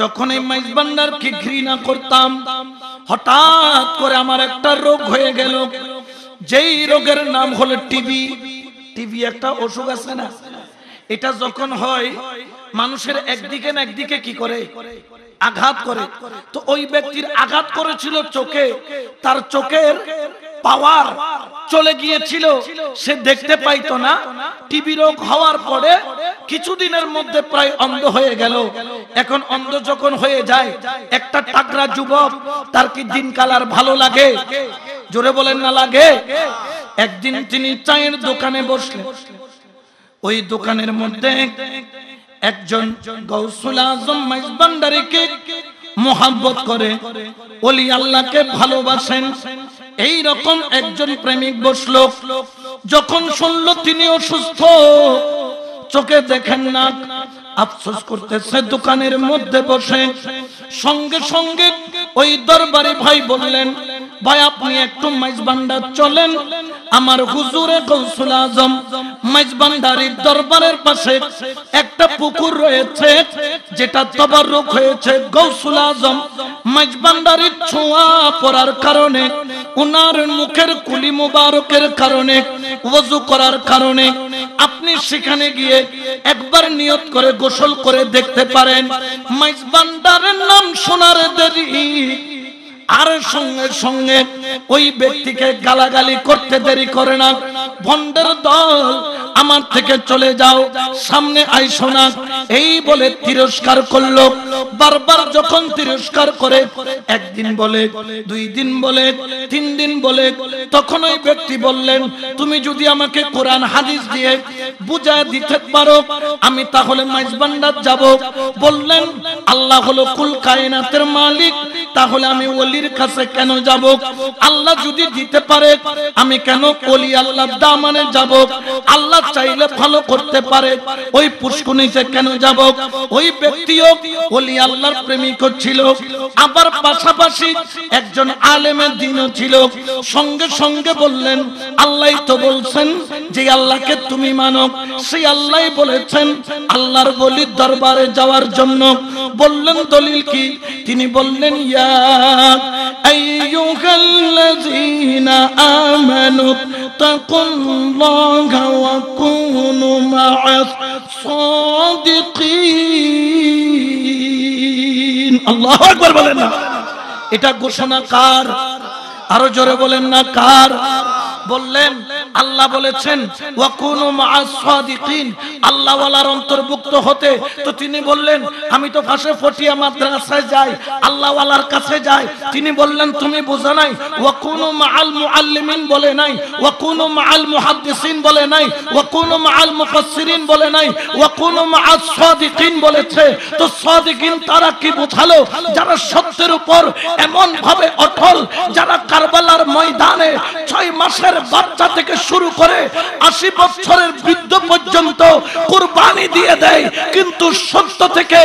যখন এই মাইজ ভান্ডারকে ঘৃণা করতাম হঠাৎ করে আমার একটা রোগ হয়ে গেল যেই রোগের নাম হলো টিবি টিবি একটা অসুখ আছে না এটা যখন হয় মানুষের একদিকে না একদিকে কি করে আঘাত করে তো ওই ব্যক্তির আঘাত করেছিল চোখে তার চোখের পাওয়ার চলে গিয়েছিল সে দেখতে পাইতো না টিবি রোগ হওয়ার পরে কিছুদিনের মধ্যে প্রায় অন্ধ হয়ে গেল এখন অন্ধ যখন হয়ে যায় একটা টাকরা যুবক তার কি দিনকাল আর ভালো লাগে জোরে বলেন না লাগে একদিন তিনি চায়ের দোকানে বসলেন ওই দোকানের মধ্যে একজন গৌসুল আজম মাইজ মোহাব্বত করে অলি আল্লাহকে ভালোবাসেন এই রকম একজন প্রেমিক বসলো যখন শুনল তিনি অসুস্থ চোখে দেখেন না আফসোস করতেছে দোকানের মধ্যে বসে সঙ্গে সঙ্গে ওই দরবারে ভাই বললেন ভাই আপনি একটু চলেন আমার হুজুরে আজম দরবারের পাশে একটা পুকুর রয়েছে যেটা হয়েছে গৌসুল আজম ছোঁয়া পড়ার কারণে উনার মুখের কুলি মুবারকের কারণে ওযু করার কারণে আপনি সেখানে গিয়ে একবার নিয়ত করে গোসল করে দেখতে পারেন মাইজবান্ডারের নাম শোনার দেরি আর সঙ্গে সঙ্গে ওই ব্যক্তিকে গালাগালি করতে দেরি করে না ভণ্ডের দল আমার থেকে চলে যাও সামনে আইসো না এই বলে তিরস্কার করলো বারবার যখন তিরস্কার করে একদিন বলে দুই দিন বলে তিন দিন বলে তখন ওই ব্যক্তি বললেন তুমি যদি আমাকে কোরআন হাদিস দিয়ে বুঝায় দিতে পারো আমি তাহলে মাইজবান্ডার যাব বললেন আল্লাহ হলো কুল কায়নাতের মালিক তাহলে আমি ওলি নবীর কাছে কেন যাব আল্লাহ যদি দিতে পারে আমি কেন কলি আল্লাহ দামানে যাব আল্লাহ চাইলে ভালো করতে পারে ওই পুষ্কুনিতে কেন যাব ওই ব্যক্তিও কলি আল্লাহর প্রেমিক ছিল আবার পাশাপাশি একজন আলেমের দিনও ছিল সঙ্গে সঙ্গে বললেন আল্লাহ তো বলছেন যে আল্লাহকে তুমি মানো সেই আল্লাহ বলেছেন আল্লাহর বলির দরবারে যাওয়ার জন্য বললেন দলিল কি তিনি বললেন ইয়া أيها الذين آمنوا اتقوا الله وكونوا مع الصادقين الله أكبر بلنا না এটা كار أرجو আরো كار বললেন আল্লাহ বলেছেন ওয়াকুনু আল্লাহওয়ালার অন্তর্ভুক্ত হতে তো তিনি বললেন আমি তো ফাঁসে ফটিয়া মাদ্রাসায় যাই আল্লাহওয়ালার কাছে যাই তিনি বললেন তুমি বোঝা নাই ওয়াকুনু মাআল মুআল্লিমিন বলে নাই ওয়াকুনু মাআল মুহাদ্দিসিন বলে নাই ওয়াকুনু মাআল মুফাসসিরিন বলে নাই ওয়াকুনু মাআস সাদিকিন বলেছে তো সাদিকিন তারা কি বোঝালো যারা সত্যের উপর এমন ভাবে অটল যারা কারবালার ময়দানে ছয় মাসের বছরের বাচ্চা থেকে শুরু করে আশি বছরের বৃদ্ধ পর্যন্ত কুরবানি দিয়ে দেয় কিন্তু সত্য থেকে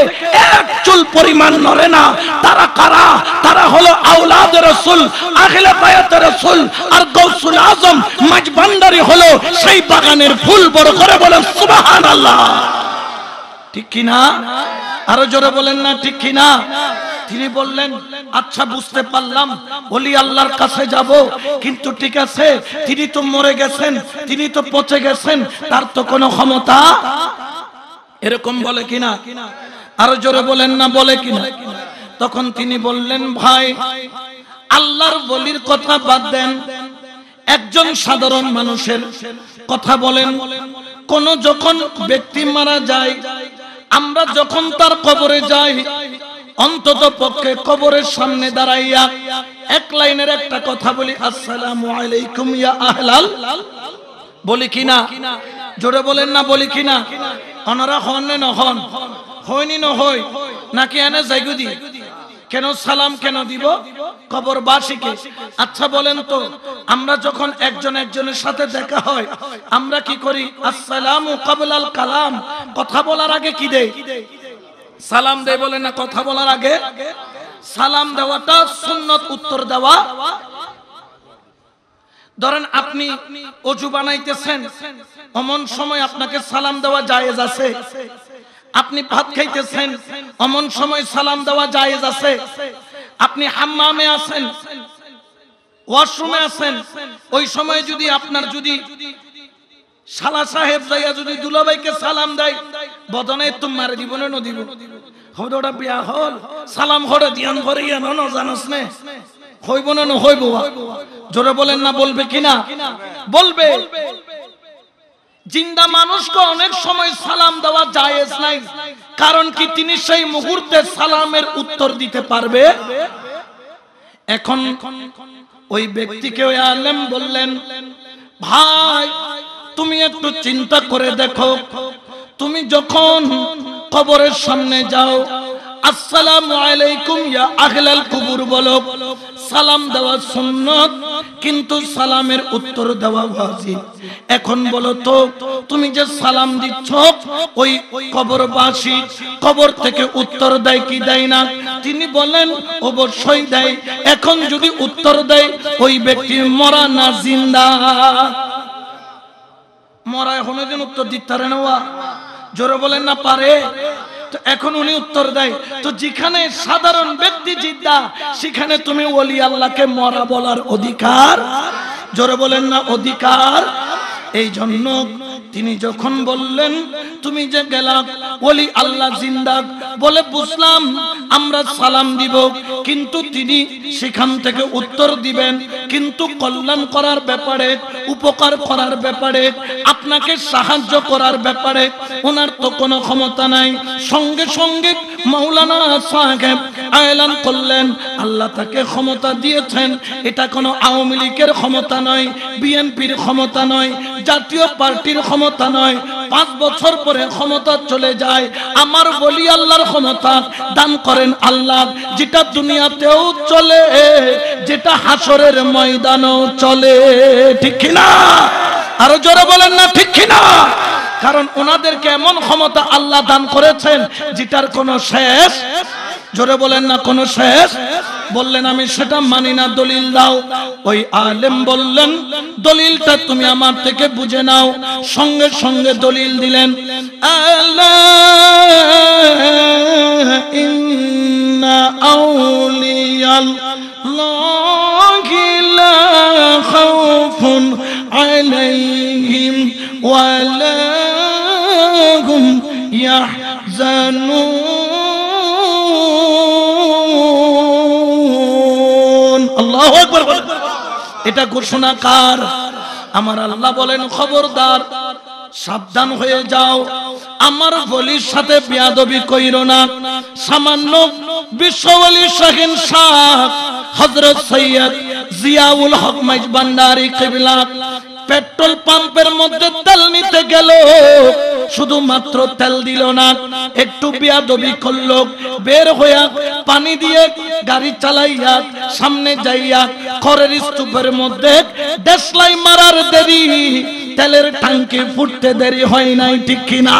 এক চুল পরিমাণ নড়ে না তারা কারা তারা হলো আউলাদ রসুল আখিল রসুল আর গৌসুল আজম মাঝবান্ডারি হলো সেই বাগানের ফুল বড় করে বলেন সুবাহান আল্লাহ ঠিক কিনা আরো জোরে বলেন না ঠিক কিনা তিনি বললেন আচ্ছা বুঝতে পারলাম বলি আল্লাহর কাছে যাব কিন্তু ঠিক আছে তিনি তো মরে গেছেন তিনি তো পচে গেছেন তার তো কোনো ক্ষমতা এরকম বলে কিনা আরো জোরে বলেন না বলে কিনা তখন তিনি বললেন ভাই আল্লাহর বলির কথা বাদ দেন একজন সাধারণ মানুষের কথা বলেন কোন যখন ব্যক্তি মারা যায় আমরা যখন তার কবরে যাই অন্তত পক্ষে কবরের সামনে দাঁড়াইয়া এক লাইনের একটা কথা বলি আসসালামু আলাইকুম ইয়া আহলাল বলি কিনা জোরে বলেন না বলি কিনা অনারা হন নে হন হয়নি নহই নাকি এনে জাইগুদি কেন সালাম কেন দিব কবরবাসীকে আচ্ছা বলেন তো আমরা যখন একজন একজনের সাথে দেখা হয় আমরা কি করি আসসালামু কাবলাল কালাম কথা বলার আগে কি দেই সালাম দেয় বলে না কথা বলার আগে সালাম দেওয়াটা সুন্নত উত্তর দেওয়া ধরেন আপনি অজু বানাইতেছেন অমন সময় আপনাকে সালাম দেওয়া জায়েজ আছে আপনি ভাত খাইতেছেন অমন সময় সালাম দেওয়া জায়েজ আছে আপনি হাম্মামে আছেন ওয়াশরুমে আছেন ওই সময় যদি আপনার যদি শালা সাহেব যাইয়া যদি দুলাভাইকে সালাম দেয় বদনে তোমার জীবনে নদীব হদটা বিয়া হল সালাম হরে ধ্যান করে ইয়ান ন জানস নে হইব না না জোরে বলেন না বলবে কিনা বলবে জিন্দা মানুষকে অনেক সময় সালাম দেওয়া জায়েজ নাই কারণ কি তিনি সেই মুহূর্তে সালামের উত্তর দিতে পারবে এখন ওই ব্যক্তিকে ওই আলেম বললেন ভাই তুমি একটু চিন্তা করে দেখো তুমি যখন কবরের সামনে যাও কিন্তু তুমি যে সালাম দিচ্ছ ওই থেকে উত্তর দেয় কি দেয় না তিনি বলেন অবশ্যই দেয় এখন যদি উত্তর দেয় ওই ব্যক্তি মরা না জিন্দা মরা ওই দিন উত্তর দিতে পারে না ওয়া জোরে বলেন না পারে তো এখন উনি উত্তর দেয় তো যেখানে সাধারণ ব্যক্তি জিদ্দা সেখানে তুমি ওলি আল্লাহকে মরা বলার অধিকার জোরে বলেন না অধিকার এই জন্য তিনি যখন বললেন তুমি যে গেলাম বলি আল্লাহ জিন্দাক বলে বুঝলাম আমরা সালাম দিব কিন্তু তিনি সেখান থেকে উত্তর দিবেন কিন্তু কল্যাণ করার ব্যাপারে উপকার করার ব্যাপারে আপনাকে সাহায্য করার ব্যাপারে ওনার তো কোনো ক্ষমতা নাই সঙ্গে সঙ্গে মৌলানা সাহেব আয়লান করলেন আল্লাহ তাকে ক্ষমতা দিয়েছেন এটা কোনো আওয়ামী লীগের ক্ষমতা নয় বিএনপির ক্ষমতা নয় জাতীয় পার্টির ক্ষমতা নয় পাঁচ বছর পরে ক্ষমতা চলে যায় আমার বলি আল্লাহর ক্ষমতা দান করেন আল্লাহ যেটা দুনিয়াতেও চলে যেটা হাসরের ময়দানও চলে ঠিক কিনা আরো জোরে বলেন না ঠিক কিনা কারণ ওনাদেরকে এমন ক্ষমতা আল্লাহ দান করেছেন যেটার কোনো শেষ জোরে বলেন না কোনো শেষ বললেন আমি সেটা মানি না দলিল দাও ওই আলেম বললেন দলিলটা তুমি আমার থেকে বুঝে নাও সঙ্গে সঙ্গে দলিল দিলেন আউলিয়াল এটা ঘোষণা কার আমার আল্লাহ বলেন খবরদার সাবধান হয়ে যাও আমার বলির সাথে বিয়াদবি কইর না সামান্য বিশ্ববলী শাহিন শাহ হজরত সৈয়দ জিয়াউল হক মাইজ ভান্ডারী কেবিলা পেট্রোল পাম্পের মধ্যে তেল নিতে গেল শুধুমাত্র তেল দিল না একটু বিয়াদবি করলো বের হইয়া পানি দিয়ে গাড়ি চালাইয়া সামনে যাইয়া খড়ের স্তূপের মধ্যে দেশলাই মারার দেরি তেলের টাঙ্কি ফুটতে দেরি হয় নাই ঠিক কিনা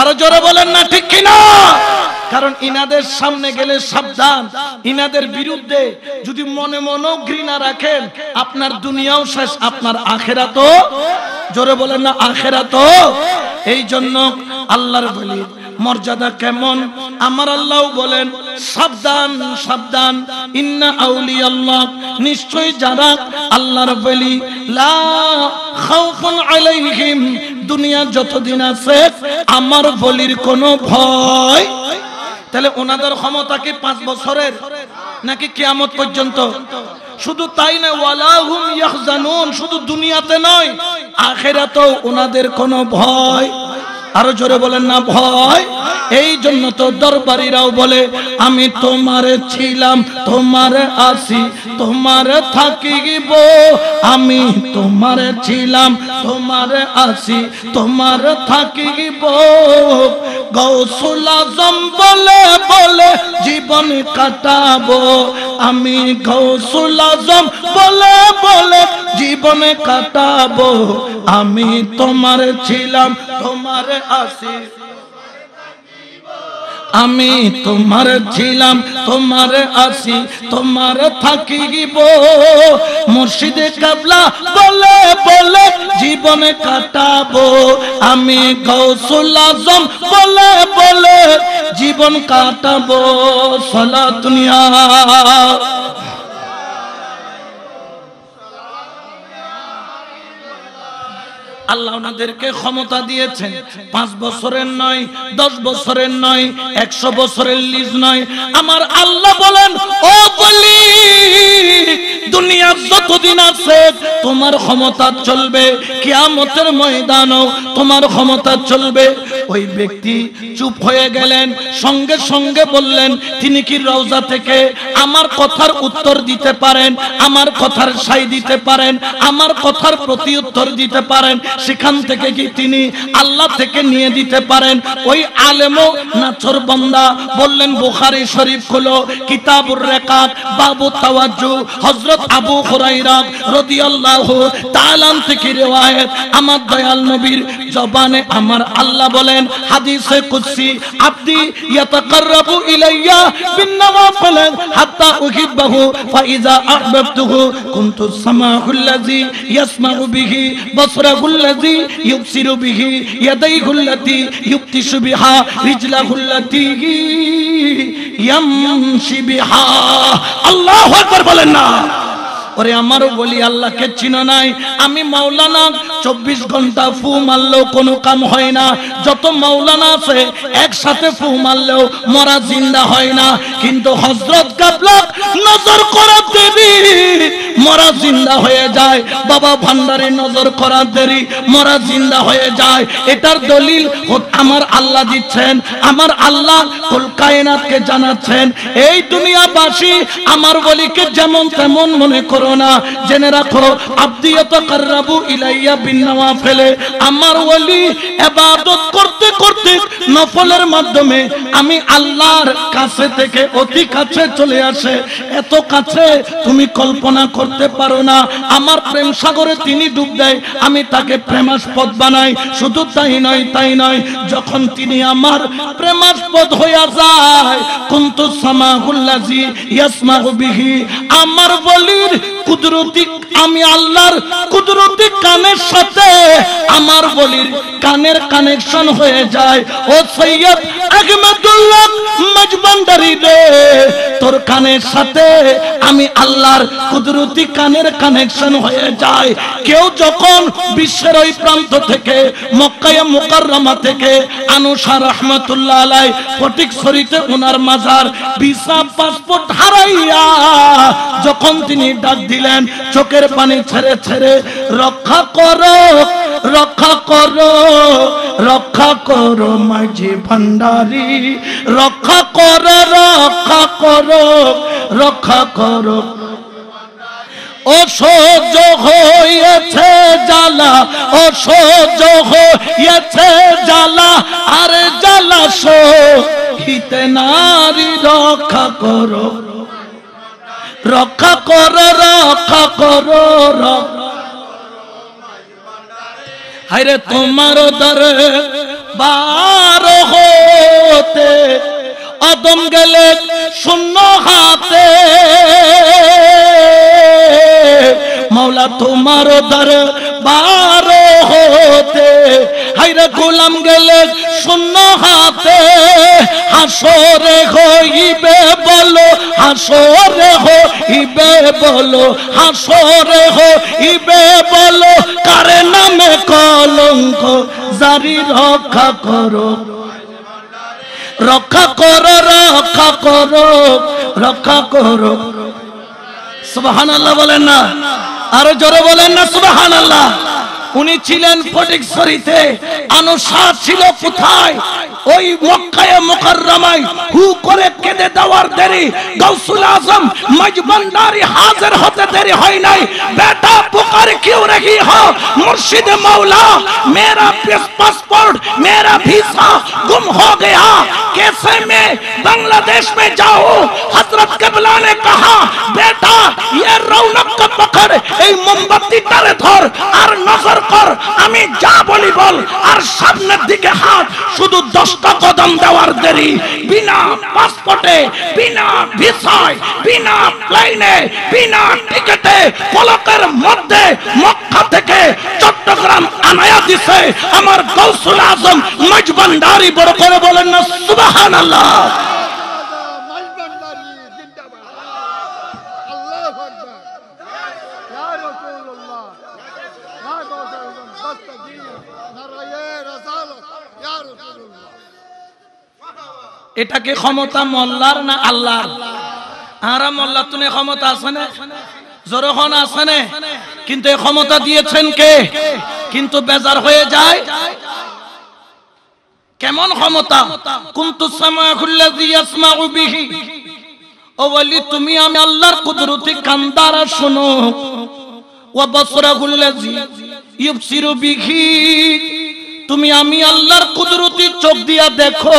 আরো জোরে বলেন না ঠিক কিনা কারণ ইনাদের সামনে গেলে সাবধান ইনাদের বিরুদ্ধে যদি মনে মনে ঘৃণা রাখেন আপনার দুনিয়াও শেষ আপনার আখেরা তো জোরে বলেন না আখেরা তো এই জন্য আল্লাহর বলি মর্যাদা কেমন আমার আল্লাহ বলেন সাবধান সাবধান ইন্না আউলি আল্লাহ নিশ্চয় যারা আল্লাহর বলি লা খাউফুন আলাইহিম দুনিয়া যতদিন আছে আমার বলির কোনো ভয় তাহলে ওনাদের ক্ষমতা কি পাঁচ বছরের নাকি কিয়ামত পর্যন্ত শুধু তাই না ওয়ালাহুম ইয়াহজানুন শুধু দুনিয়াতে নয় আখেরাতেও ওনাদের কোনো ভয় আরো জোরে বলেন না ভয় এই জন্য তো দরবারিরাও বলে আমি তোমার ছিলাম তোমার আসি তোমার থাকিব আমি তোমার ছিলাম তোমার আসি তোমার থাকিব গৌসুল আজম বলে বলে জীবন কাটাবো আমি গৌসুল আজম বলে বলে জীবনে কাটাবো আমি তোমার ছিলাম তোমার আমি তোমার ছিলাম তোমার আসি তোমার থাকিব মুর্শিদে কাবলা বলে বলে জীবনে কাটাবো আমি গৌসুল আজম বলে বলে জীবন কাটাবো সলা দুনিয়া আল্লাহ ওনাদেরকে ক্ষমতা দিয়েছেন পাঁচ বছরের নয় দশ বছরের নয় একশো বছরের লিজ নয় আমার আল্লাহ বলেন ও বলি দুনিয়ার যতদিন আছে তোমার ক্ষমতা চলবে কিয়ামতের ময়দানও তোমার ক্ষমতা চলবে ওই ব্যক্তি চুপ হয়ে গেলেন সঙ্গে সঙ্গে বললেন তিনি কি রওজা থেকে আমার কথার উত্তর দিতে পারেন আমার কথার সাই দিতে পারেন আমার কথার প্রতি উত্তর দিতে পারেন সেখান থেকে কি তিনি আল্লাহ থেকে নিয়ে দিতে পারেন ওই আলেমও নাছর বন্দা বললেন বুখারি শরীফ খুলো কিতাবুর রেকাত বাবু তাওয়াজ্জু হযরত আবু হুরাইরা রাদিয়াল্লাহু তাআলা থেকে riwayat আমার দয়াল নবীর জবানে আমার আল্লাহ বলেন হাদিসে কুদসি আব্দি ইয়াতাকাররাবু ইলাইয়া বিন নওয়াফিল হাত্তা উহিব্বাহু ফাইজা আহবাবতুহু কুনতু সামাউল্লাযী ইয়াসমাউ বিহি বসরাহুল মারদি ইউবসিরু বিহি ইয়াদাইহুল্লাতি ইউবতিশু বিহা রিজলাহুল্লাতি ইয়ামশি বিহা আল্লাহু আকবার বলেন না ওরে আমারও বলি আল্লাহকে চিন নাই আমি মাওলানা চব্বিশ ঘন্টা ফু মারলেও কোনো কাম হয় না যত মাওলানা আছে একসাথে ফু মারলেও মরা জিন্দা হয় না কিন্তু হজরত কাবলা নজর করার দেবি মরা জিন্দা হয়ে যায় বাবা ভান্ডারে নজর করার দেরি মরা জিন্দা হয়ে যায় এটার দলিল আমার আল্লাহ দিচ্ছেন আমার আল্লাহ কলকায়নাথকে জানাচ্ছেন এই দুনিয়াবাসী আমার বলিকে যেমন তেমন মনে করো করো না জেনে রাখো আব্দিয়ত কার্রাবু ইলাইয়া বিনামা ফেলে আমার ওলি এবাদত করতে করতে নফলের মাধ্যমে আমি আল্লাহর কাছে থেকে অতি কাছে চলে আসে এত কাছে তুমি কল্পনা করতে পারো না আমার প্রেম সাগরে তিনি ডুব দেয় আমি তাকে প্রেমাস্পদ বানাই শুধু তাই নয় তাই নয় যখন তিনি আমার প্রেমাস্পদ হইয়া যায় কুন্তু সামাহুল্লাজি ইয়াসমাহু বিহি আমার বলির কুদরতি আমি আল্লাহর কুদরতি কানের সাথে আমার বলির কানের কানেকশন হয়ে যায় ও সৈয়দ তোর কানের সাথে আমি আল্লাহর কুদরতি কানের কানেকশন হয়ে যায় কেউ যখন বিশ্বের ওই প্রান্ত থেকে মক্কায় থেকে আলাই মাজার ভিসা পাসপোর্ট হারাইয়া যখন তিনি ডাক দিলেন চোখের পানি ছেড়ে ছেড়ে রক্ষা কর রক্ষা করো রক্ষা করো মাঝি ভান্ডারি রক্ষা করো রক্ষা করো রক্ষা করো অসহ্য হয়েছে জ্বালা অসহ্য হয়েছে জ্বালা আর জ্বালা সহিতে নারী রক্ষা করো রক্ষা করো রক্ষা করো রক্ষা হায়রে তোমার দরবার হতে আদম গেলেন শূন্য হাতে মাওলা তোমার দর বারো হতে হাইরা গোলাম গেলে শূন্য হাতে হাসরে হইবে বলো হাসরে হইবে বলো হাসরে হইবে বলো কারে নামে কলঙ্ক জারি রক্ষা করো রক্ষা করো রক্ষা করো রক্ষা করো সুবাহান বলেন না আরো জোরে বলেন না সুবাহান আল্লাহ উনি ছিলেন ফটিক শরীফে আনুসার ছিল কোথায় ওই মক্কায় মুকাররমায় হু করে কেঁদে দেওয়ার দেরি গাউসুল আজম মজবন্দারি হাজির হতে দেরি হয় নাই বেটা পুকার কিউ রহি হো মুর্শিদ মাওলা মেরা পাসপোর্ট মেরা ভিসা গুম হো গয়া কেসে মে বাংলাদেশ মে যাও হযরত কিবলা নে কহা বেটা ইয়ে ये কা পকড় এই মোমবাতি তারে ধর আর নজর কর কর আমি যা বলি বল আর সামনের দিকে হাত শুধু দশটা কদম দেওয়ার দেরি বিনা পাসপোর্টে বিনা ভিসায় বিনা প্লেনে বিনা টিকেটে পলকের মধ্যে মক্কা থেকে চট্টগ্রাম আনায়া দিছে আমার গৌসুল আজম মজবন্দারি বড় করে বলেন না সুবাহান আল্লাহ এটাকে ক্ষমতা মল্লার না আল্লাহ আরা মল্লা তুমি ক্ষমতা আছে না জোরহন আছে না কিন্তু এই ক্ষমতা দিয়েছেন কে কিন্তু বেজার হয়ে যায় কেমন ক্ষমতা ও ওলি তুমি আমি আল্লাহর কুদরতি কান্দারা শুনো ও বসরা গুল্লাজি ইউসিরু বিহি তুমি আমি আল্লাহর কুদরতি চোখ দিয়া দেখো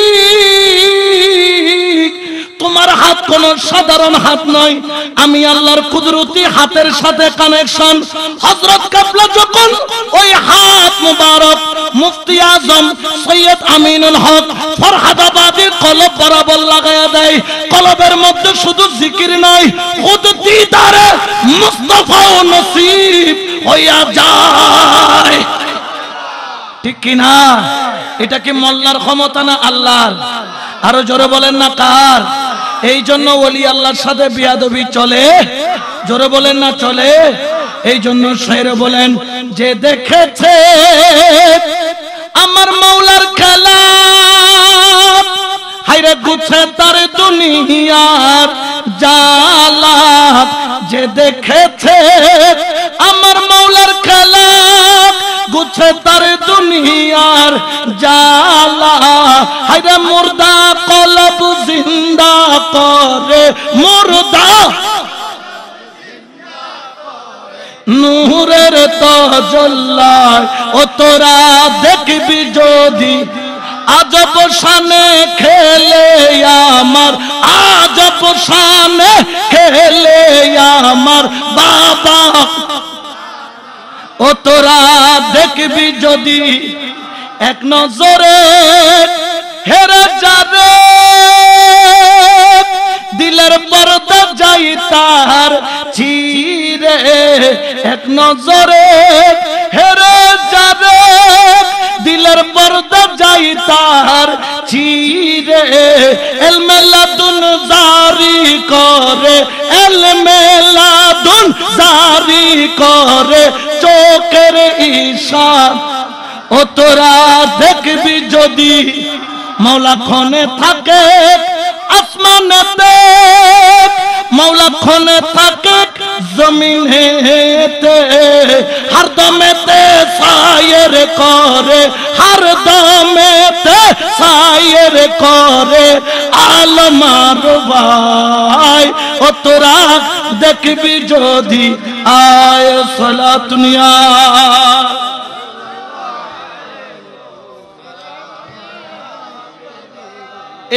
কোন সাধারণ হাত নয় আমি আল্লাহর কুদরতি হাতের সাথে কানেকশন হজরত কাপলা যখন ওই হাত মুবারক মুফতি আজম সৈয়দ আমিনুল হক ফরহাদাবাদের কলব বরাবর লাগায়া দেয় কলবের মধ্যে শুধু জিকির নয় খুদ দিদারে মুস্তাফা ও নসিব হইয়া যায় ঠিক কি না এটা কি মোল্লার ক্ষমতা না আল্লাহর আরো জোরে বলেন না কার এই জন্য ওলি আল্লাহর সাথে বিয়াদবি চলে জোরে বলেন না চলে এই জন্য শেরে বলেন যে দেখেছে আমার মাওলার খেলা হাইরে গুছে তার দুনিয়ার জালা যে দেখেছে আমার মাওলার খেলা গুছে তার দুনিয়ার জালা হায়রে মুর্দা কলব জিন্দা করে মুর্দা নূরের তজল্লায় ও তোরা দেখবি যদি আজ সানে খেলে আমার আজ সানে খেলে আমার বাবা ও তোরা দেখবি যদি এক নজরে হেরে যাবে দিলের পর্দা যাই তার চিরে এক নজরে হেরে যাবে দিলের পর্দা যাই তার চিরে এলমেলা দুন জারি করে দুন জারি করে চোখের ঈশান ও তোরা দেখবি যদি মাওলা খনে থাকে আসমানে মাওলা খনে থাকে জমিন হেতে হর দমেতে সায়ের করে হর দমেতে সায়ের করে আলমার ভাই ও তোরা দেখবি যদি আয় সলা দুনিয়া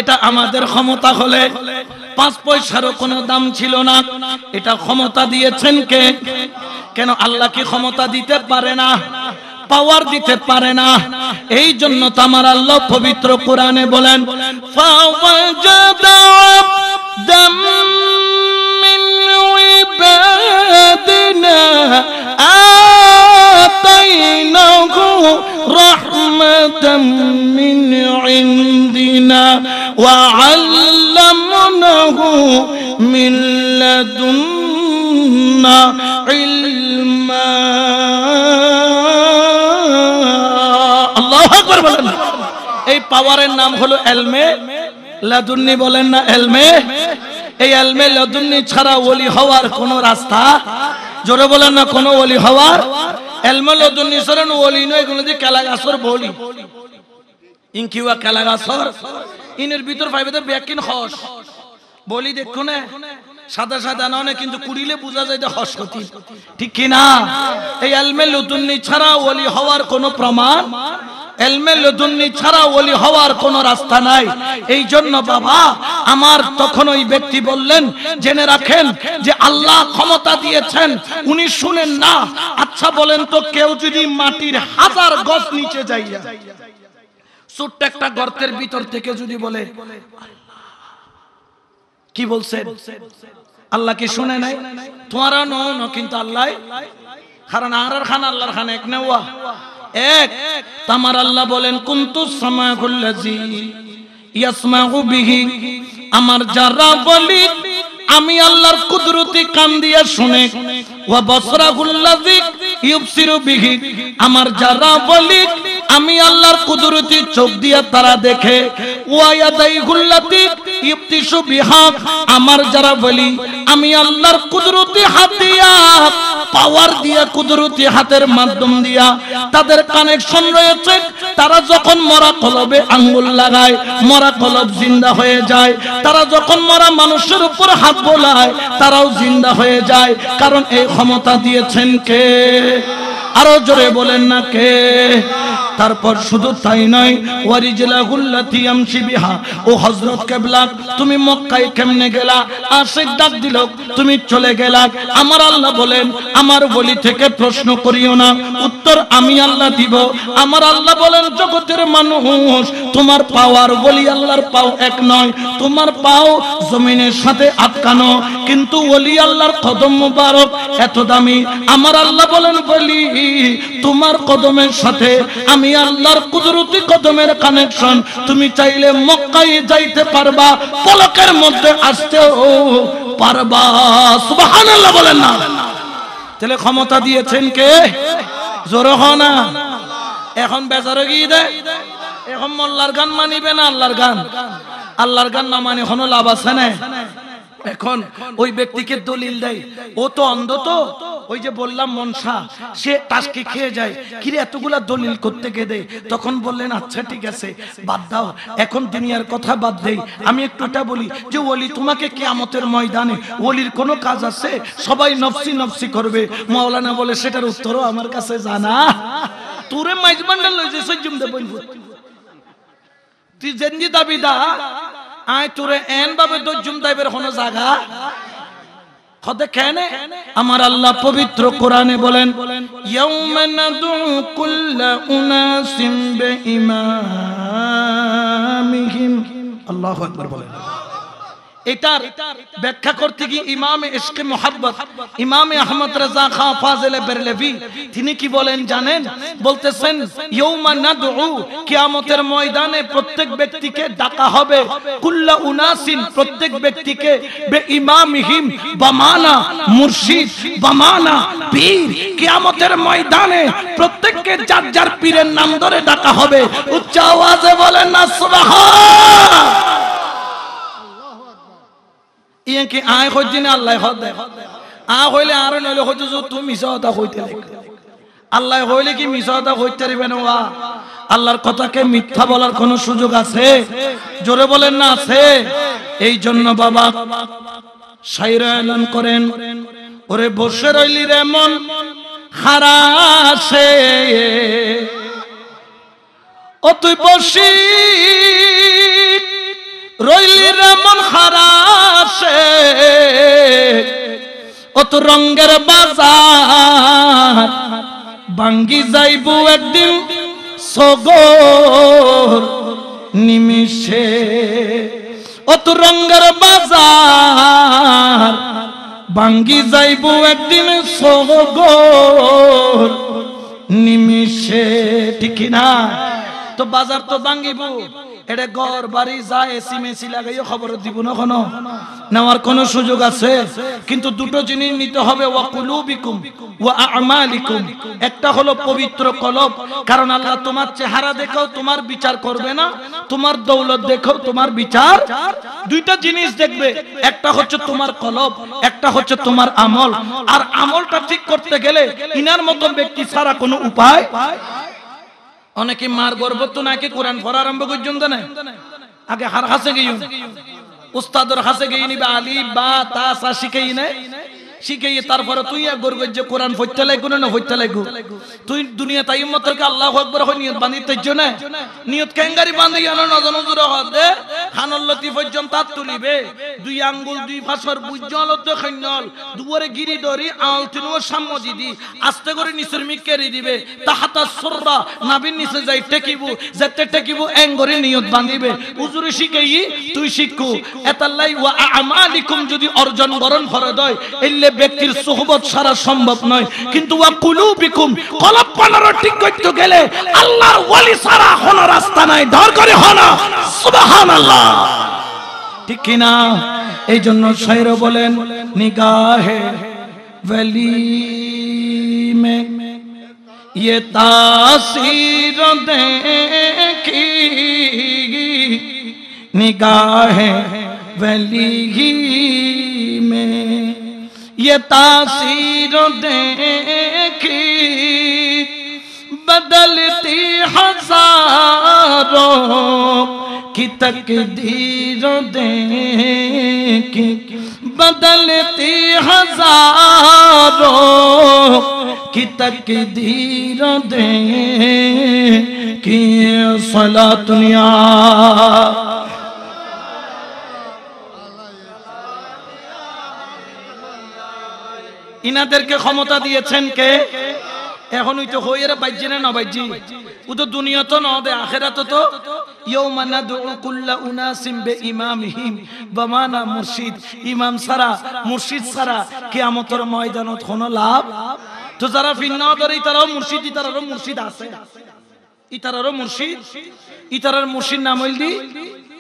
এটা আমাদের ক্ষমতা হলে পাঁচ পয়সারও কোনো দাম ছিল না এটা ক্ষমতা দিয়েছেন কে কেন আল্লাহ কি ক্ষমতা দিতে পারে না পাওয়ার দিতে পারে না এই জন্য তামার আল্লাহ পবিত্র কোরআনে বলেন رحمة من لدنا এই পাওয়ারের নাম হলো এলমে লাদুন্নি বলেন না এলমে এই এলমে লাদুন্নি ছাড়া ওলি হওয়ার কোনো রাস্তা জোরে বলেন না কোনো ওলি হওয়ার এলমে লাদুন্নি সরেন ওলি নয় এগুলো যে কালাগাছর বলি ইনকিওয়া কালাগাছর ইনের ভিতর পাইবে তো ব্যাকিন হস বলি দেখো না সাদা সাদা নয় কিন্তু কুড়িলে বোঝা যায় হসকতি ঠিক কিনা এই এলমে লুতুন্নি ছাড়া ওলি হওয়ার কোন প্রমাণ ছাড়া হওয়ার রাস্তা নাই এই জন্য বাবা আমার তখন ওই ব্যক্তি বললেন জেনে রাখেন যে আল্লাহ ক্ষমতা দিয়েছেন উনি শুনেন না আচ্ছা বলেন তো কেউ যদি মাটির হাজার গছ নিচে যাইয়া ছোট্ট একটা গর্তের ভিতর থেকে যদি বলে কি বলছেন আল্লাহ কি শুনে নাই তোমারা নন কিন্তু আল্লাহ কারণ খান আল্লাহর খান এক নেওয়া এক তামার আল্লাহ বলেন কুন্তু বিহি আমার যারা বলি আমি আল্লাহর কুদরতি কান দিয়া শুনে ওয়া বিহি আমার যারা বলি আমি আল্লাহর কুদরতি চোখ দিয়ে তারা দেখে আমার যারা বলি আমি আল্লাহর কুদরতি হাতিয়া পাওয়ার দিয়া কুদরতি হাতের মাধ্যম দিয়া তাদের কানেকশন রয়েছে তারা যখন মরা কলবে আঙ্গুল লাগায় মরা কলব জিন্দা হয়ে যায় তারা যখন মরা মানুষের উপর হাত বোলায় তারাও জিন্দা হয়ে যায় কারণ এই ক্ষমতা দিয়েছেন কে আরো জোরে বলেন না কে তারপর শুধু তাই নয় ওয়ারিজলাহুল্লাতি ইয়ামশি বিহা ও হযরত কেবলাক তুমি মক্কায় কেমনে গেলা আশিক ডাক দিল তুমি চলে গেলা আমার আল্লাহ বলেন আমার বলি থেকে প্রশ্ন করিও না উত্তর আমি আল্লাহ দিব আমার আল্লাহ বলেন জগতের মানুষ তোমার পাওয়ার বলি আল্লাহর পাও এক নয় তোমার পাও জমিনের সাথে আটকানো কিন্তু ওলি আল্লাহর কদম মুবারক এত দামি আমার আল্লাহ বলেন বলি তোমার কদমের সাথে আমি আমি আল্লাহর কুদরতি কদমের কানেকশন তুমি চাইলে মক্কায় যাইতে পারবা পলকের মধ্যে আসতেও পারবা সুবহানাল্লাহ বলেন না তাহলে ক্ষমতা দিয়েছেন কে জোর না এখন বেচারে গিয়ে দে এখন মোল্লার গান মানিবে না আল্লাহর গান আল্লাহর গান না মানে কোনো লাভ আছে না এখন ওই ব্যক্তিকে দলিল দেয় ও তো অন্ধ তো ওই যে বললাম মনসা সে টাসকে খেয়ে যায় কিরে এতগুলা দলিল করতে দেয় তখন বললেন আচ্ছা ঠিক আছে বাদ দাও এখন দুনিয়ার কথা বাদ দেই আমি একটুটা বলি যে ওলি তোমাকে কেয়ামতের ময়দানে ওলির কোনো কাজ আছে সবাই নফসি নফসি করবে মাওলানা বলে সেটার উত্তরও আমার কাছে জানা তোরে মাইজমান্ডাল লই যে সজ্জুম দে বলবো তুই জেন্দি দাবিদা আয় তুরে এন ভাবে দজ্জুম দাইবের কোনো জায়গা আমার আল্লাহ পবিত্র কোরআনে বলেন আল্লাহ কুল্লা উনাসিম বলেন এটার ব্যাখ্যা করতে গিয়ে ইমামে ইশকে মোহাব্বত ইমামে আহমদ রাজা খা ফাজেলে বেরলেভি তিনি কি বলেন জানেন বলতেছেন ইয়ৌমা নাদউ কিয়ামতের ময়দানে প্রত্যেক ব্যক্তিকে ডাকা হবে কুল্লা উনাসিন প্রত্যেক ব্যক্তিকে বে ইমামহিম বামানা মুর্শিদ বামানা পীর কিয়ামতের ময়দানে প্রত্যেককে যার যার পীরের নাম ধরে ডাকা হবে উচ্চ আওয়াজে বলেন না সুবহান ইয়ে কি আয় হইতে আল্লাহ হদ দেয় আ হইলে আর নইলে যে তুমি মিছাতা কথা হইতে আল্লাহ হইলে কি মিছাতা কথা হইতে পারিবে ওয়া আল্লাহর কথাকে মিথ্যা বলার কোন সুযোগ আছে জোরে বলেন না আছে এই জন্য বাবা সাইরা এলান করেন ওরে বসে রইলি রে মন হারাসে ও তুই বসি রইলি মন হারাশে অত রঙ্গের বাজার বাঙ্গি যাইব একদিন সগর নিমিশে অত রঙ্গের বাজার বাঙ্গি যাইব একদিন সগর নিমিশে ঠিক না তো বাজার তো ভাঙ্গিব এটা গড় বাড়ি যায় এসি মেসি লাগাইও খবর দিব না কোনো নেওয়ার কোনো সুযোগ আছে কিন্তু দুটো জিনিস নিতে হবে ওয়া কুলুবিকুম ওয়া আমালিকুম একটা হলো পবিত্র কলব কারণ আল্লাহ তোমার চেহারা দেখো তোমার বিচার করবে না তোমার দৌলত দেখো তোমার বিচার দুইটা জিনিস দেখবে একটা হচ্ছে তোমার কলব একটা হচ্ছে তোমার আমল আর আমলটা ঠিক করতে গেলে ইনার মতো ব্যক্তি ছাড়া কোনো উপায় অনেকে মার গর্ব তো নাকি কোরআন পড়া আরম্ভ করছেন তো নাই আগে হার হাসে গিয়ে উস্তাদর হাসে গিয়ে নিবে আলি বা তা শিখেই নেয় শিখাইয়ে তারপরে তুই এক গরু যে কোরআন ফইতে লাগু না ফইতে লাগু তুই দুনিয়া তাই মতকে আল্লাহ আকবার হয় নিয়ত বান্ধি তেজ নিয়ত কেঙ্গারি বান্ধি আনো পর্যন্ত তার তুলিবে দুই আঙ্গুল দুই ফাঁসর তো দুয়ারে গিরি ডরি আল আস্তে করে নিচের দিবে তাহাতা সুররা নাবির নিচে যাই টেকিবু যেতে টেকিবু এঙ্গরি নিয়ত বান্ধিবে হুজুরে শিখাই তুই শিখু এতাল্লাই ওয়া আমালিকুম যদি অর্জন বরণ ফরদ হয় এল্লে ব্যক্তির সোহবত সারা সম্ভব নয় কিন্তু ঠিক করতে গেলে আল্লাহর ওয়ালি সারা হন রাস্তা নাই ধর করে হন ঠিক কি না এই জন্য শায়র বলেন নিগাহে ولی میں یہ تاثیر دیکھی نگاہ ولی মে یہ تاثیر دیکھی بدلتی ہزاروں کی تقدیر دیکھی بدلتی ہزاروں کی تقدیر دیں صلاة دنیا ইনাদেরকে ক্ষমতা দিয়েছেন কে এখন ওই তো হই এরা বাইজি না বাইজি ও তো দুনিয়া তো নদে আখেরাত তো ইয়াউমা কুল্লা উনাসিম মুর্শিদ ইমাম সারা মুর্শিদ সারা কিয়ামতের ময়দানত কোনো লাভ তো যারা ফিন্না তারাও মুর্শিদ তারারও মুর্শিদ আছে ইতারারও মুর্শিদ ইতারার মুর্শিদ নাম হইল দি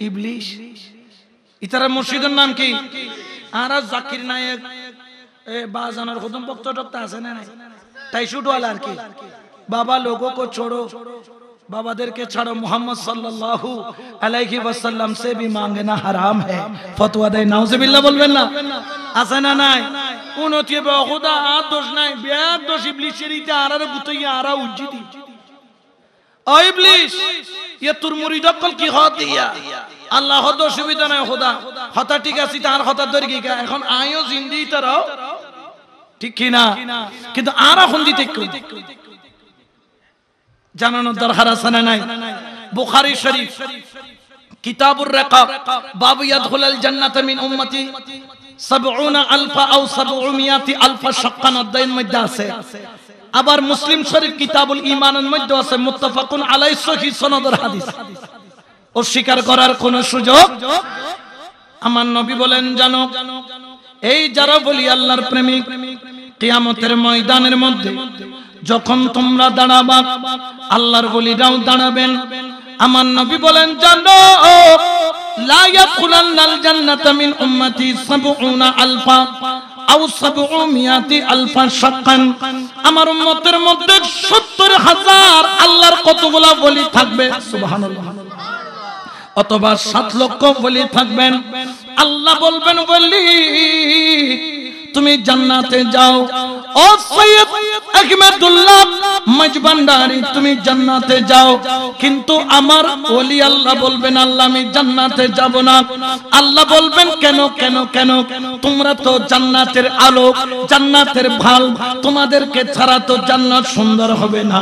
ইবলিশ ইতারার মুর্শিদের নাম কি আর জাকির নায়েক বা জানার খুদম টক্ত আছে না আর কি বাবা ছোড়ো বাবাদেরকে ছাড়ো মোহাম্মদ সাল্লাল্লাহু আলাইহি ওয়াসাল্লাম সে ভি হারাম হে ফতোয়া দেয় নাউজুবিল্লাহ বলবেন না আছে না নাই উনতি আর দোষ নাই দোষ ইবলিসের ইতে আরা উজ্জি দি ও ইবলিস তোর মুরিদ কল কি হত দিয়া আল্লাহ সুবিধা নাই খোদা হতা ঠিক আছে তার হতা দরগি এখন আইও জিন্দি তারাও ঠিক কিনা কিন্তু আর এখন দিতে জানানোর দরকার আছে না নাই বুখারী শরীফ কিতাবুর রাকাব বাবু ইয়াদখুলাল জান্নাত মিন উম্মতি আছে আবার মুসলিম শরীফ কিতাবুল মধ্যে আছে মুত্তাফাকুন আলাইহি সহি সনদের হাদিস করার কোন সুযোগ আমার নবী বলেন জানো এই যারা বলি আল্লাহর প্রেমিক কিয়ামতের ময়দানের মধ্যে যখন তোমরা দাঁড়াবা আল্লাহর গলিরাও দাঁড়াবেন আমার নবী বলেন জানো লা ইয়াদখুলান্নাল জান্নাতা মিন উম্মতি 70 আলফা আও 700 আলফা শাক্কান আমার উম্মতের মধ্যে 70 হাজার আল্লাহর কতগুলা বলি থাকবে সুবহানাল্লাহ অথবা সাত লক্ষ বলি থাকবেন আল্লাহ বলবেন বলি তুমি জান্নাতে যাও ও সৈয়দ আহমেদুল্লাহ মজবান্ডারি তুমি জান্নাতে যাও কিন্তু আমার ওলি আল্লাহ বলবেন আল্লাহ আমি জান্নাতে যাব না আল্লাহ বলবেন কেন কেন কেন তোমরা তো জান্নাতের আলো জান্নাতের ভাল তোমাদেরকে ছাড়া তো জান্নাত সুন্দর হবে না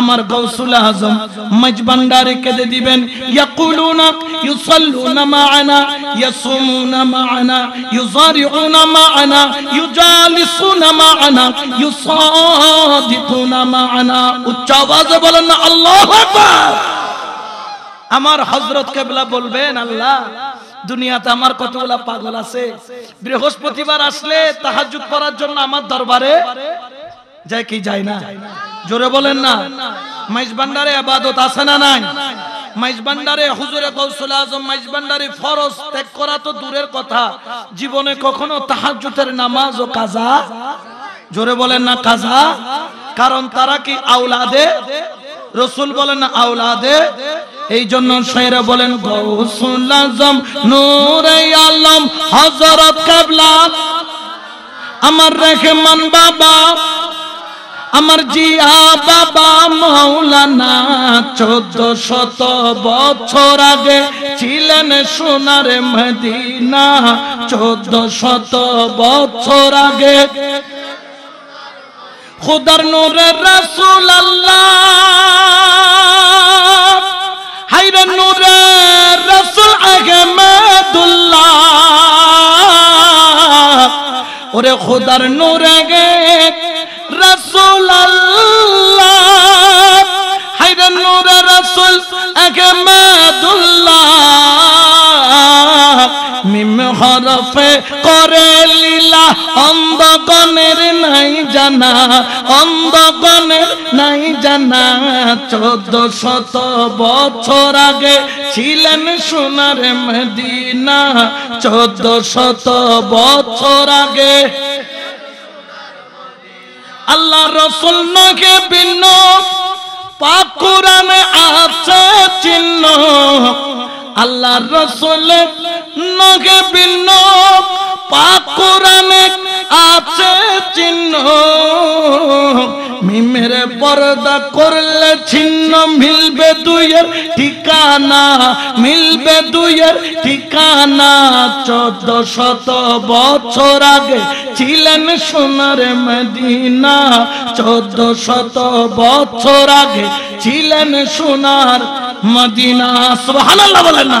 আমার গৌসুল আজম মজবান্ডারি কেঁদে দিবেন ইয়াকুলুনা ইউসাল্লুনা মা'ানা ইয়াসুমুনা মা'ানা ইউযারিউনা মা'ানা আমার হজরত কেবলা বলবেন আল্লাহ দুনিয়াতে আমার কতগুলা পাগল আছে বৃহস্পতিবার আসলে তাহাজ্জুদ করার জন্য আমার দরবারে যায় কি যায় না জোরে বলেন না মাইজ ভান্ডারে আবাদত আছে না নাই মাইজবান্ডারে হুজুরে গৌসুল আজম মাইজবান্ডারে ফরজ ত্যাগ করা তো দূরের কথা জীবনে কখনো তাহাজুতের নামাজ ও কাজা জোরে বলেন না কাজা কারণ তারা কি আউলাদে রসুল বলেন আউলাদে এই জন্য সাইরা বলেন গৌসুল আজম নূরে আলম হযরত কাবলা আমার রেখে বাবা আমার জিয়া বাবা মাওলানা চোদ্দ শত বছর আগে ছিলেন সোনারে মদিনা চোদ্দ শত বছর আগে খুদার নূরের রসুল আল্লাহ হাইরে নূরের রসুল মেদুল্লা ওরে খুদার নূরে গে রসুল হাইরে নূরে রসুল আহমেদুল্লাহ মিম হরফে করে লীলা অন্ধকনের নাই জানা অন্ধকনের নাই জানা চোদ্দ শত বছর আগে ছিলেন সোনার মেদিনা চোদ্দ শত বছর আগে আল্লাহ রসুল নকে ভিন্ন পাকুরানে আছে চিহ্ন আল্লাহ রসুল নকে ভিন্ন পাক কোরআনে আছে চিহ্ন মিমের পর্দা করলে ছিন্ন মিলবে দুইয়ের ঠিকানা মিলবে দুইয়ের ঠিকানা চোদ্দ শত বছর আগে ছিলেন সোনার মদিনা চোদ্দ শত বছর আগে ছিলেন সোনার মদিনা সোহানাল্লাহ বলেন না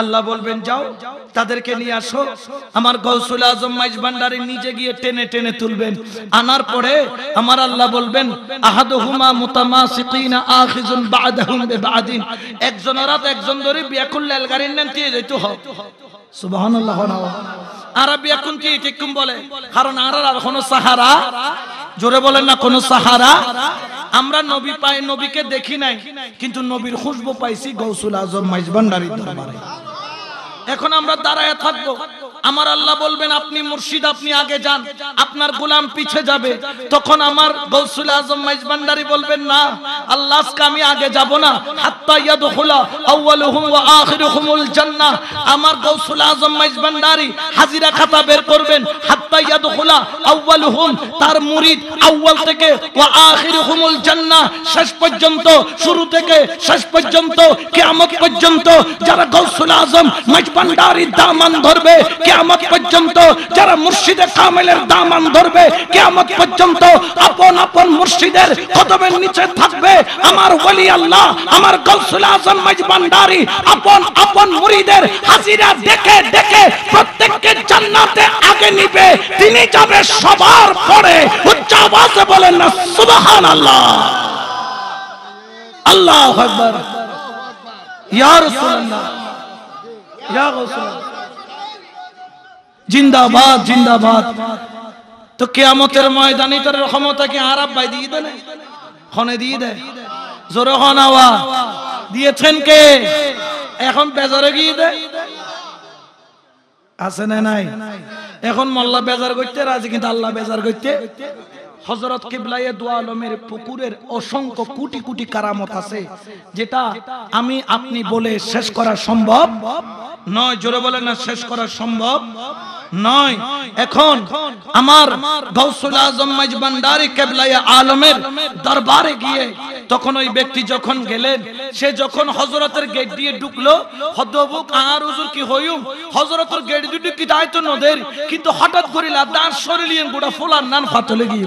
আল্লাহ বলবেন যাও তাদেরকে নিয়ে আসো আমার গৌসুল আজম মাইজ ভান্ডারে নিজে গিয়ে টেনে টেনে তুলবেন আনার পরে আমার আল্লাহ বলবেন আহাদুহুমা মুতামাসিকিনা আখিজুন বাদাহুম বিবাদিন একজন রাত একজন ধরে বিয়াকুল লাল গাড়ির নেন দিয়ে যাইতো হয় সুবহানাল্লাহ আর কোন কি ঠিক বলে কারণ আর আর সাহারা জোরে বলেন না কোন সাহারা আমরা নবী পাই নবীকে দেখি নাই কিন্তু নবীর খুশবু পাইছি গৌসুল আজম মাইজবান্ডারি দরবারে এখন আমরা দাঁড়ায় থাকবো আমার আল্লাহ বলবেন আপনি মুর্শিদ আপনি আগে যান আপনার গোলাম পিছে যাবে তখন আমার গৌসুল আজম মাইজবান্ডারি বলবেন না আল্লাহ আমি আগে যাব না আমার গৌসুল আজম মাইজবান্ডারি হাজিরা খাতা বের করবেন তার থেকে শেষ পর্যন্ত শুরু থেকে শেষ পর্যন্ত পর্যন্ত যারা গৌসুল আজম মাইজবান্ডারির দামান ধরবে কে কেয়ামত পর্যন্ত যারা মুর্শিদে কামেলের দামান ধরবে কেয়ামত পর্যন্ত আপন আপন মুর্শিদের কদমের নিচে থাকবে আমার ওলি আল্লাহ আমার গলসুল আজম মজবান্ডারি আপন আপন মুরিদের হাজিরা দেখে দেখে প্রত্যেককে জান্নাতে আগে নিবে তিনি যাবে সবার পরে উচ্চ আওয়াজে বলেন না সুবহানাল্লাহ আল্লাহ আকবার ইয়া রাসূলুল্লাহ ইয়া রাসূলুল্লাহ জিন্দাবাদ জিন্দাবাদ তো কেয়ামতের ময়দানে তোর কি আরব ভাই দিয়ে দেন খনে দিয়ে দেয় জোরে হন আওয়া দিয়েছেন কে এখন বেজারে গিয়ে দেয় আছে না নাই এখন মোল্লা বেজার করতে রাজি কিন্তু আল্লাহ বেজার করতে হজরত কিবলায়ে দোয়া আলমের পুকুরের অসংখ্য কোটি কোটি কারামত আছে যেটা আমি আপনি বলে শেষ করা সম্ভব নয় জোরে বলে না শেষ করা সম্ভব নয় এখন আমার গৌসুল আজম মজবান্ডারি কেবলাইয়া আলমের দরবারে গিয়ে তখন ওই ব্যক্তি যখন গেলেন সে যখন হজরতের গেট দিয়ে ঢুকলো হদবুক আর হুজুর কি হইউ হজরতের গেট দুটি কি দায়িত্ব নদের কিন্তু হঠাৎ করিলা তার শরীর গোটা ফোলার নান ফাতলে গিয়ে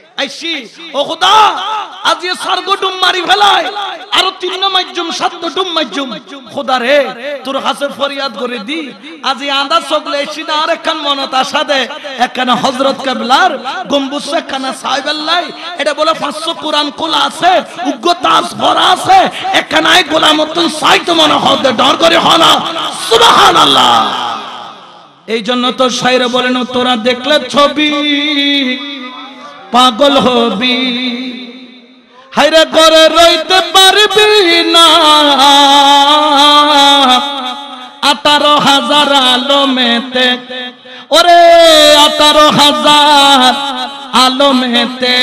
আইসি ও খোদা আজ সার্গডুম মারি ফেলাই আর তিন মাইজুম সাত ডুম মাইজুম খোদা রে তোর কাছে ফরিয়াদ করে দি আজি আন্দা সকলে এসি না আর একখান মনত আশা দে একখানা হযরত কেবলার গম্বুজ একখানা সাহেবাল্লাই এটা বলে 500 কুরআন কোলা আছে উগ্র তাজ ভরা আছে একখানায় গোলামতুন সাইত মনে হতে ডর করে হনা সুবহানাল্লাহ এই জন্য তো শায়রা বলেন তোরা দেখলে ছবি পাগল হবি হাইরে করে রইতে পারবি না আঠারো হাজার আলমেতে ওরে আতারো হাজার আলমেতে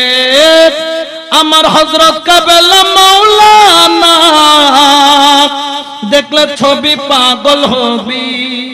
আমার হজরত কাবেলা মাওলানা দেখলে ছবি পাগল হবি